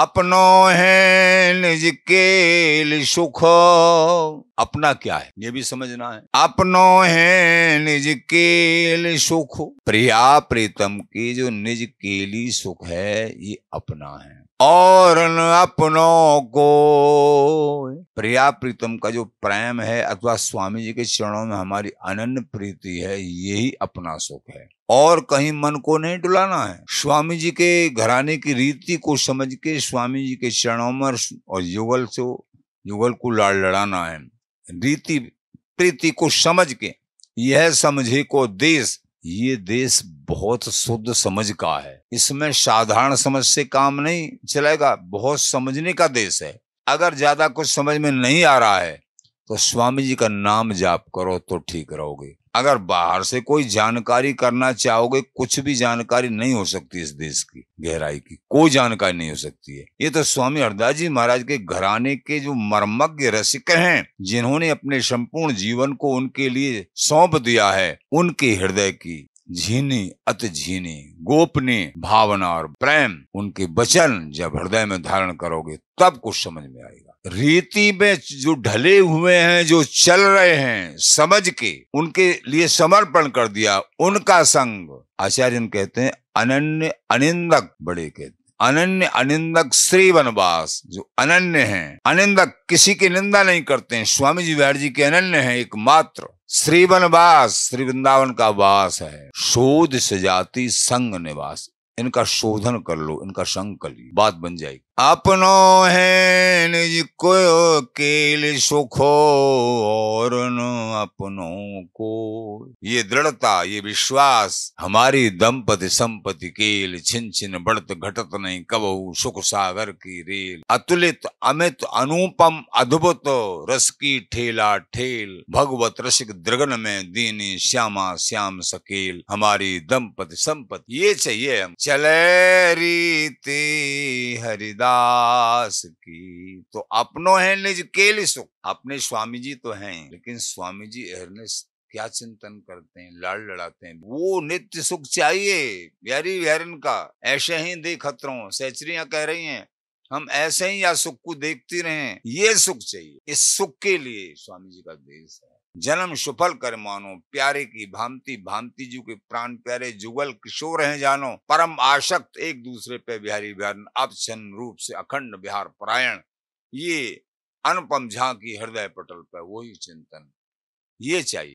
अपनो है निज के सुख अपना क्या है ये भी समझना है अपनो है निज केल सुख प्रिया प्रीतम की जो निज केली सुख है ये अपना है और अपनों को प्रिया प्रीतम का जो प्रेम है अथवा स्वामी जी के चरणों में हमारी अनन्य प्रीति है यही अपना सुख है और कहीं मन को नहीं डुलाना है स्वामी जी के घराने की रीति को समझ के स्वामी जी के चरणों में और युगल से युगल को लाड़ लड़ाना है रीति प्रीति को समझ के यह समझे को देश ये देश बहुत शुद्ध समझ का है इसमें साधारण समझ से काम नहीं चलेगा बहुत समझने का देश है अगर ज्यादा कुछ समझ में नहीं आ रहा है तो स्वामी जी का नाम जाप करो तो ठीक रहोगे अगर बाहर से कोई जानकारी करना चाहोगे कुछ भी जानकारी नहीं हो सकती इस देश की गहराई की कोई जानकारी नहीं हो सकती है ये तो स्वामी हरदास जी महाराज के घराने के जो मर्मज्ञ रसिक हैं जिन्होंने अपने संपूर्ण जीवन को उनके लिए सौंप दिया है उनके हृदय की झीनी अति झीनी गोपनीय भावना और प्रेम उनके वचन जब हृदय में धारण करोगे तब कुछ समझ में आएगा रीति में जो ढले हुए हैं जो चल रहे हैं समझ के उनके लिए समर्पण कर दिया उनका संग आचार्य कहते हैं अनन्य अनिंदक बड़े कहते अनन्य अनिंदक श्री वनवास जो अनन्य हैं अनिंदक किसी की निंदा नहीं करते हैं स्वामी जी बिहार जी के अनन्य हैं एकमात्र श्री वनवास श्री वृंदावन का वास है शोध सजाती संग निवास इनका शोधन कर लो इनका संग कर लो बात बन जाएगी अपनो है को अकेल सुखो और न अपनों को ये दृढ़ता ये विश्वास हमारी दंपति संपति केल छिन छिन बढ़त घटत नहीं कबहू सुख सागर की रेल अतुलित अमित अनुपम अद्भुत रस की ठेला ठेल भगवत रसिक द्रगन में दीनी श्यामा श्याम सकेल हमारी दंपति संपति ये चाहिए हम चले रीति हरिदा दास की तो अपनो है निज केली सुख अपने स्वामी जी तो हैं लेकिन स्वामी जी एहरनेस क्या चिंतन करते हैं लड़ लड़ाते हैं वो नित्य सुख चाहिए व्यारी व्यारन का ऐसे ही दे खतरों सैचरिया कह रही हैं हम ऐसे ही या सुख को देखते रहे ये सुख चाहिए इस सुख के लिए स्वामी जी का देश है जन्म सुफल कर मानो प्यारे की भांति भांति जी के प्राण प्यारे जुगल किशोर हैं जानो परम आशक्त एक दूसरे पे बिहारी बिहार अब सन रूप से अखंड बिहार परायण ये अनुपम झा की हृदय पटल पर वही चिंतन ये चाहिए